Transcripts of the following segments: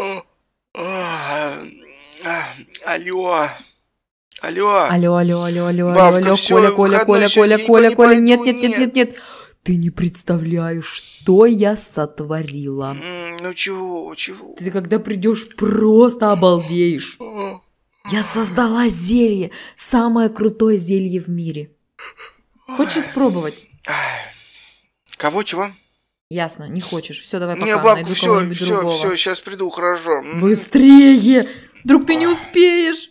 Алло. Алло. Алло, алло, алло, алло, Бабка, алло, все, Коля, Коля, Коля, Коля, Коля, Коля, не нет, нет, нет, нет, нет. Ты не представляешь, что я сотворила. Ну чего, чего? Ты когда придешь, просто обалдеешь. Я создала зелье, самое крутое зелье в мире. Хочешь спробовать? Кого, чего? Ясно, не хочешь. Все, давай пока. Не, бабка, все, все, все, сейчас приду, хорошо. Быстрее! Вдруг ты не успеешь!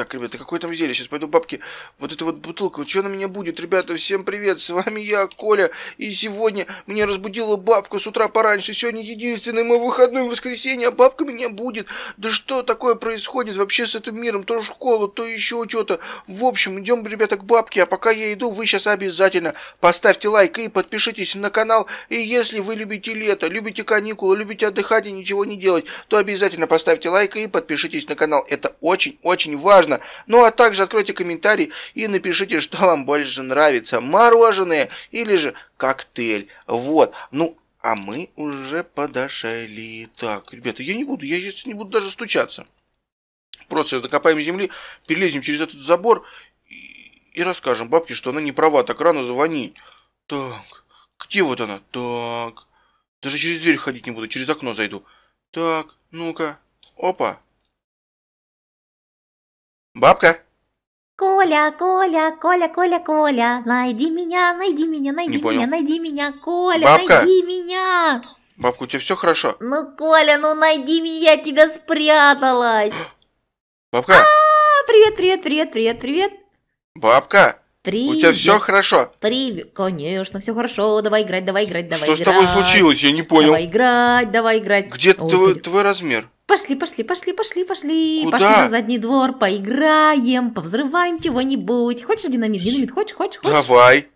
Так, ребята, какое там зелье? Сейчас пойду бабки. Вот эта вот бутылка. Что на меня будет, ребята? Всем привет, с вами я, Коля. И сегодня меня разбудила бабка с утра пораньше. Сегодня единственный мой выходной воскресенье, а бабка меня будет. Да что такое происходит вообще с этим миром? То школа, то еще что-то. В общем, идем, ребята, к бабке. А пока я иду, вы сейчас обязательно поставьте лайк и подпишитесь на канал. И если вы любите лето, любите каникулы, любите отдыхать и ничего не делать, то обязательно поставьте лайк и подпишитесь на канал. Это очень-очень важно полезно. Ну а также откройте комментарий и напишите, что вам больше нравится, мороженое или же коктейль. Вот, ну а мы уже подошли. Так, ребята, я не буду, я сейчас не буду даже стучаться. Просто сейчас докопаем земли, перелезем через этот забор и, и расскажем бабке, что она не права, так рано звонить. Так, где вот она? Так, даже через дверь ходить не буду, через окно зайду. Так, ну-ка, опа, Бабка? Коля, Коля, Коля, Коля, Коля, найди меня, найди меня, найди Не меня, понял. найди меня, Коля, Бабка? найди меня. Бабка, у тебя все хорошо? Ну, Коля, ну найди меня, я тебя спряталась. Бабка? А, привет, привет, привет, привет, привет. Бабка? Привет. У тебя все хорошо? Привет. Конечно, все хорошо. Давай играть, давай играть, давай Что играть. Что с тобой случилось? Я не понял. Давай играть, давай играть. Где Ой, твой, твой размер? Пошли, пошли, пошли, пошли, пошли. Куда? Пошли на задний двор, поиграем, повзрываем чего-нибудь. Хочешь динамит? Динамит хочешь, хочешь, хочешь? Давай.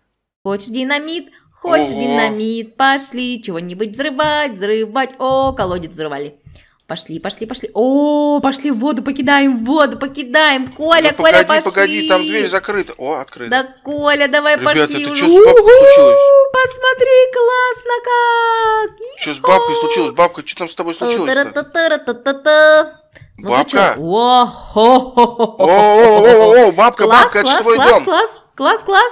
Хочешь динамит? Хочешь Ого. динамит? Пошли чего-нибудь взрывать, взрывать. О, колодец взрывали. Пошли, пошли, пошли. О, пошли в воду, покидаем в воду, покидаем. Коля, ну, Коля, погоди, пошли. Погоди, там дверь закрыта. О, открыта. Да, Коля, давай Ребята, пошли. Ребята, что с бабкой случилось? Посмотри, классно как. Что с бабкой случилось? Бабка, что там с тобой случилось то ну бабка? О, бабка, бабка, класс, это ж твой дом. Класс, класс, класс.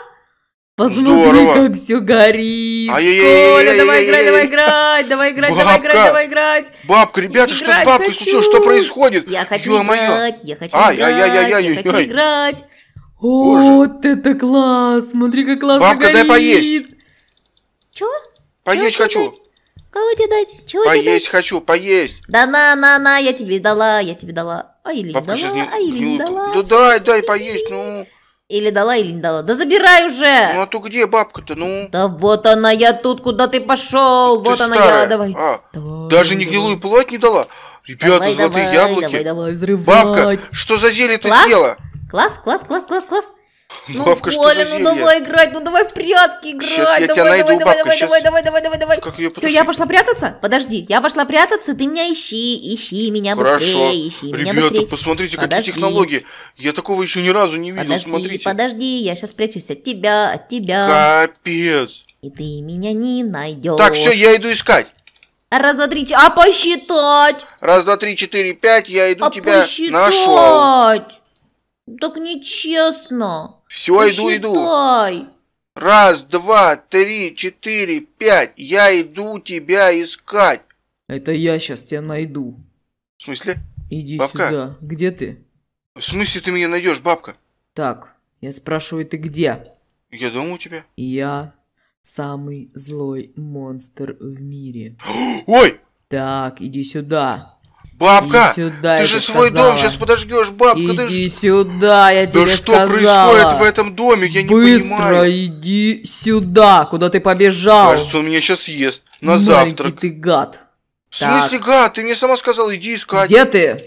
Посмотри, Здорово. как все горит. Коля, давай играть, давай играть, давай играть, давай играть, давай играть. Бабка, ребята, что с бабкой случилось? Что происходит? Я хочу играть, я хочу играть, я хочу играть. Вот это класс, смотри, как классно горит. Бабка, дай поесть. Че? Поесть хочу. Кого тебе дать? Чего поесть хочу, поесть. Да на, на, на, я тебе дала, я тебе дала. А или дала, а или дала. Да дай, дай поесть, ну. Или дала, или не дала. Да забирай уже! Ну а то где бабка-то, ну? Да вот она я тут, куда ты пошел? Ты вот старая. она я, давай. А, давай даже не гнилую плоть не дала? Ребята, давай, золотые давай, яблоки. Давай, давай, взрывать. Бабка, что за зелье ты класс? съела? Класс, класс, класс, класс, класс. Ну, бабка, Коля, ну давай играть, ну давай в прятки играть. Сейчас я давай, тебя найду, давай, бабка, давай, сейчас... давай, давай, давай, давай, давай. Как Все, я пошла прятаться? Подожди, я пошла прятаться, ты меня ищи, ищи меня Хорошо. быстрее, ищи Ребята, меня быстрее. посмотрите, подожди. какие технологии. Я такого еще ни разу не видел, подожди, смотрите. Подожди, я сейчас прячусь от тебя, от тебя. Капец. И ты меня не найдешь. Так, все, я иду искать. Раз, два, три, ч... а посчитать? Раз, два, три, четыре, пять, я иду а тебя посчитать. нашел. Так нечестно. Все, иду, Посчитай. иду. Раз, два, три, четыре, пять. Я иду тебя искать. Это я сейчас тебя найду. В смысле? Иди бабка. сюда. Где ты? В смысле ты меня найдешь, бабка? Так, я спрашиваю, ты где? Я дома у тебя. Я самый злой монстр в мире. Ой! Так, иди сюда. Бабка, сюда, ты же свой сказала. дом сейчас подожгешь, бабка. Иди ты... сюда, я тебе тебе Да что сказала. происходит в этом доме, я Быстро не понимаю. Быстро иди сюда, куда ты побежал. Кажется, он меня сейчас ест на Маленький завтрак. ты гад. В смысле так. гад? Ты мне сама сказала, иди искать. Где ты?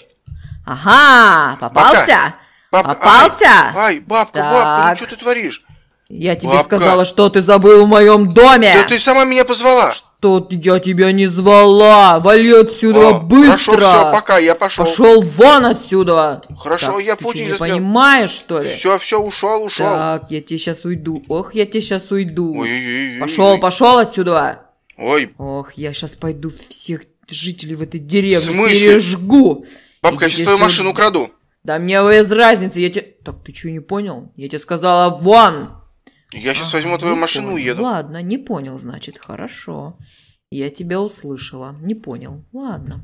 Ага, попался? Бабка. Бабка. Попался? Ай, ай бабка, так. бабка, ну что ты творишь? Я тебе бабка. сказала, что ты забыл в моем доме. Да ты сама меня позвала. Что? что я тебя не звала. Вали отсюда О, быстро. Хорошо, все, пока, я пошел. Пошел вон отсюда. Хорошо, так, я путь не понимаешь, что ли? Все, все, ушел, ушел. Так, я тебе сейчас уйду. Ох, я тебе сейчас уйду. Ой, ой, ой, пошел, пошел отсюда. Ой. Ох, я сейчас пойду всех жителей в этой деревне в пережгу. Бабка, я сейчас твою машину украду. Да мне без разницы, я тебе... Так, ты что, не понял? Я тебе сказала вон! Я сейчас возьму твою машину и еду. Ладно, не понял, значит, хорошо. Я тебя услышала. Не понял. Ладно.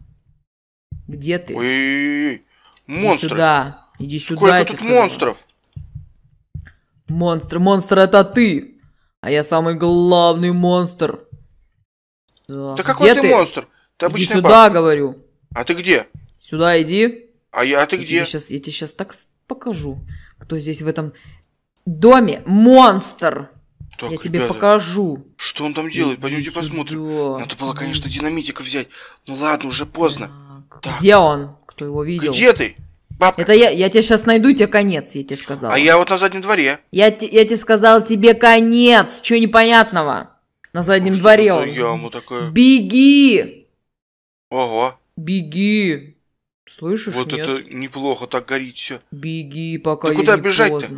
Где ты? Ой, монстр. Иди сюда. Иди сюда. Сколько тут монстров? Монстр, монстр это ты. А я самый главный монстр. Да, да какой ты, ты монстр? Ты иди сюда, говорю. А ты где? Сюда иди. А я, а ты где? сейчас, я тебе сейчас так покажу, кто здесь в этом доме монстр. Так, я тебе ребята, покажу. Что он там делает? Иди Пойдемте сюда. посмотрим. Надо было, конечно, динамитика взять. Ну ладно, уже поздно. Так. Так. Где он? Кто его видел? Где ты? Бабка. Это я, я тебя сейчас найду, тебе конец, я тебе сказал. А я вот на заднем дворе. Я, я тебе сказал, тебе конец. Чего непонятного? На заднем ну, дворе он. Яму такая? Беги! Ого. Беги. Слышишь? Вот нет? это неплохо так горит все. Беги, пока. Ты я куда бежать-то?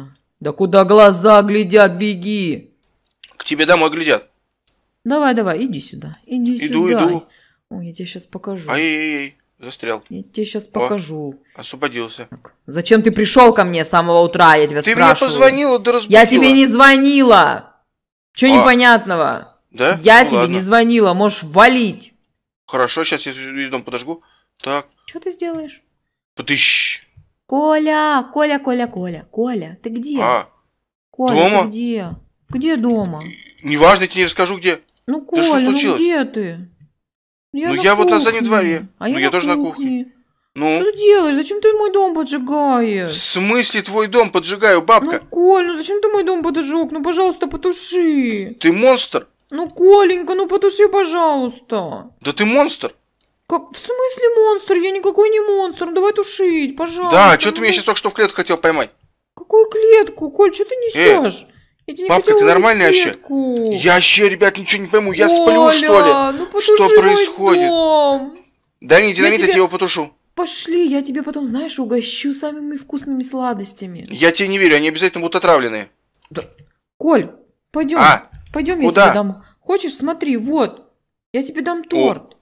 Да куда глаза глядят, беги. К тебе домой глядят. Давай, давай, иди сюда. Иди иду, сюда. Иду, иду. Ой, я тебе сейчас покажу. Ай-яй-яй, застрял. Я тебе сейчас О, покажу. Освободился. Так. Зачем ты пришел ко мне с самого утра, я тебя ты спрашиваю. Ты мне позвонила, да разбудила. Я тебе не звонила. Че а. непонятного? Да? Я ну, тебе ладно. не звонила, можешь валить. Хорошо, сейчас я весь дом подожгу. Так. Что ты сделаешь? Подыщ. Коля, Коля, Коля, Коля, Коля, ты где? А, Коля, дома? ты где? Где дома? Неважно, я тебе не расскажу, где. Ну, Коля, что ну случилось? ну где ты? Я ну, я кухне. вот на заднем дворе. А ну, я, я на тоже кухне. на кухне. Ну? Что ты делаешь? Зачем ты мой дом поджигаешь? В смысле твой дом поджигаю, бабка? Ну, Коль, ну зачем ты мой дом поджег? Ну, пожалуйста, потуши. Ты монстр? Ну, Коленька, ну потуши, пожалуйста. Да ты монстр. Как? В смысле монстр? Я никакой не монстр. Ну, давай тушить, пожалуйста. Да, что ты меня сейчас только что в клетку хотел поймать? Какую клетку? Коль, что ты несешь? Э, папка, ты нормальная вообще? Я вообще, ребят, ничего не пойму. Я Оля, сплю, что ли? Ну, что происходит? Дом. Да не, динамит, я, тебе... я его потушу. Пошли, я тебе потом, знаешь, угощу самыми вкусными сладостями. Я тебе не верю, они обязательно будут отравленные. Да. Коль, пойдем. А? Пойдем, я тебе дам. Хочешь, смотри, вот. Я тебе дам торт. О.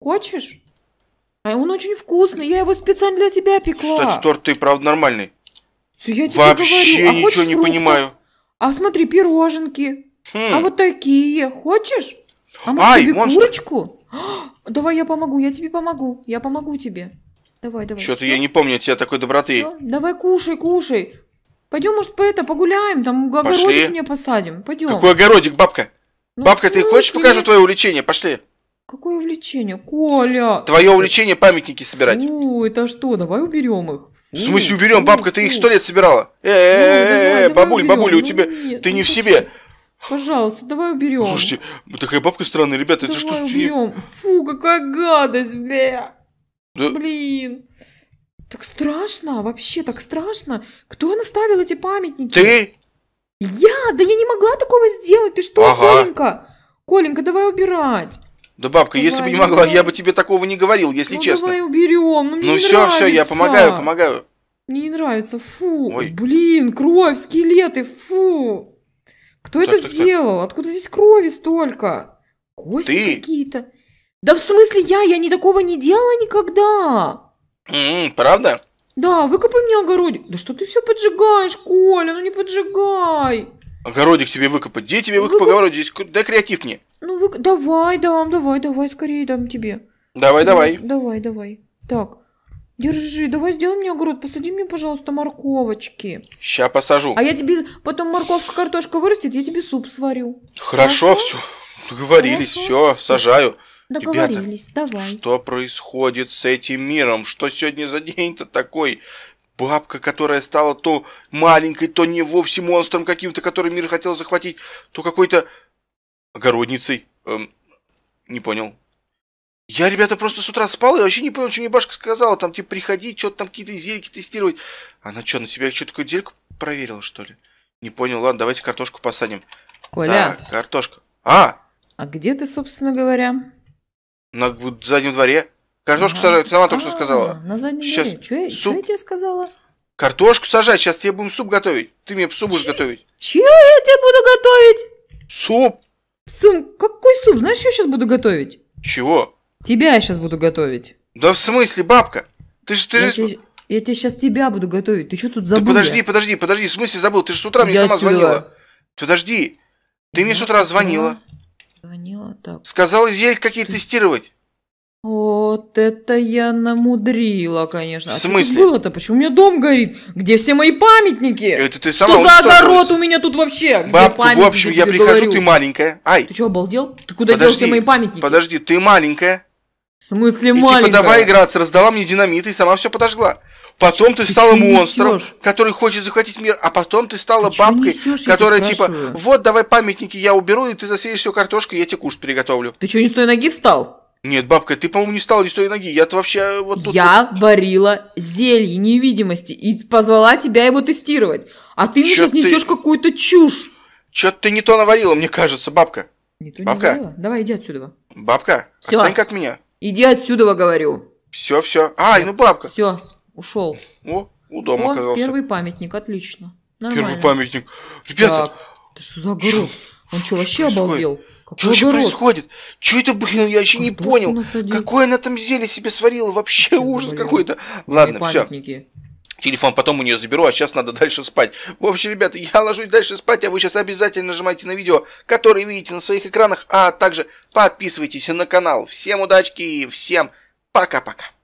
Хочешь? А он очень вкусный, я его специально для тебя пекла. Кстати, торт ты, правда, нормальный. я тебе Вообще говорю. А ничего не фруктов? понимаю. А смотри, пироженки. А хм. А вот такие. Хочешь? А может, Ай, тебе монстр. курочку? А, давай я помогу, я тебе помогу. Я помогу тебе. Давай, давай. Что-то я не помню от тебя такой доброты. Всё? Давай, кушай, кушай. Пойдем, может, по это погуляем, там огородик Пошли. мне посадим. Пойдем. Какой огородик, бабка? Ну, бабка, ты хочешь покажу твое увлечение? Пошли. Какое увлечение? Коля! Твое увлечение памятники собирать. О, это что? Давай уберем их. В смысле уберем? Бабка, ты их сто лет собирала. Э, э, ну, э, э бабуль, бабуль, у ну, тебя... Ты не ну, в себе. Пожалуйста, давай уберем. Слушайте, такая бабка странная, ребята, это что? Давай уберем. Фу, какая гадость, бля. Блин. Так страшно, вообще так страшно. Кто наставил эти памятники? Ты? Я? Да я не могла такого сделать. Ты что, ага. Коленька? Коленька, давай убирать. Да, бабка, если бы не могла, я бы тебе такого не говорил, если ну, честно. давай уберем, ну мне Ну все, нравится. все, я помогаю, помогаю. Мне не нравится, фу, Ой. блин, кровь, скелеты, фу. Кто так, это так, сделал? Так. Откуда здесь крови столько? Кости какие-то. Да в смысле я? Я ни такого не делала никогда. м правда? Да, выкопай мне огородик. Да что ты все поджигаешь, Коля, ну не поджигай. Огородик тебе выкопать. Где тебе выкопать огородик? Здесь дай креатив мне. Ну, вы... давай, дам, давай, давай, скорее дам тебе. Давай, ну, давай. Давай, давай. Так, держи, давай сделай мне огород, посади мне, пожалуйста, морковочки. Ща посажу. А я тебе, потом морковка, картошка вырастет, я тебе суп сварю. Хорошо, все, договорились, все, сажаю. Договорились, Ребята, давай. Что происходит с этим миром? Что сегодня за день-то такой? Бабка, которая стала то маленькой, то не вовсе монстром каким-то, который мир хотел захватить, то какой-то Огородницей. Эм, не понял. Я, ребята, просто с утра спал, и вообще не понял, что мне башка сказала. Там, типа, приходи, что-то там какие-то зельки тестировать. Она что, на тебя что, то такое дельку проверила, что ли? Не понял, ладно, давайте картошку посадим. Коля. Да, картошка. А! А где ты, собственно говоря? На заднем дворе. Картошку ага. сажать, сама только что а, сказала. На заднем сейчас дворе. Чё, суп... я тебе сказала? Картошку сажать, сейчас тебе будем суп готовить. Ты мне суп будешь готовить. Чего я тебе буду готовить? Суп. Сын, какой суп? Знаешь, я сейчас буду готовить? Чего? Тебя я сейчас буду готовить. Да в смысле, бабка? Ты же... Ты я, Тебе, я тебе сейчас тебя буду готовить. Ты что тут забыл? Да подожди, подожди, подожди. В смысле забыл? Ты же с утра я мне сама отсюда. звонила. Подожди. Ты я мне с утра звонила. Звонила, так. Сказала зель какие тестировать. Вот это я намудрила, конечно. А в смысле? А было-то? Почему у меня дом горит? Где все мои памятники? Это ты сама Что за огород у меня тут вообще? Где Бабка, в общем, я, прихожу, говорю? ты маленькая. Ай. Ты что, обалдел? Ты куда подожди, дел все мои памятники? Подожди, ты маленькая. В смысле и, маленькая? типа давай играться, раздала мне динамит и сама все подожгла. Потом ты, ты стала монстром, несешь? который хочет захватить мир, а потом ты стала ты бабкой, несешь, которая типа, вот давай памятники я уберу, и ты засеешь все картошкой, я тебе кушать приготовлю. Ты что, не с той ноги встал? Нет, бабка, ты, по-моему, не стала ни с той ноги. Я-то вообще э, вот тут... Я вот... варила зелье невидимости и позвала тебя его тестировать. А ты мне сейчас ты... несешь какую-то чушь. Чё-то ты не то наварила, мне кажется, бабка. Не то бабка. не наварила. Давай, иди отсюда. Бабка, Всё. отстань как меня. Иди отсюда, говорю. Все, все. Ай, ну бабка. Все, ушел. О, у дома О, оказался. первый памятник, отлично. Нормально. Первый памятник. Ребята. Так, это что за город? Он что, вообще происходит? обалдел? Какой что вообще происходит? Что это блин? Я еще не понял. Какое она там зелье себе сварила? Вообще Сейчас ужас какой-то. Ладно, все. Телефон потом у нее заберу, а сейчас надо дальше спать. В общем, ребята, я ложусь дальше спать, а вы сейчас обязательно нажимайте на видео, которое видите на своих экранах, а также подписывайтесь на канал. Всем удачки и всем пока-пока.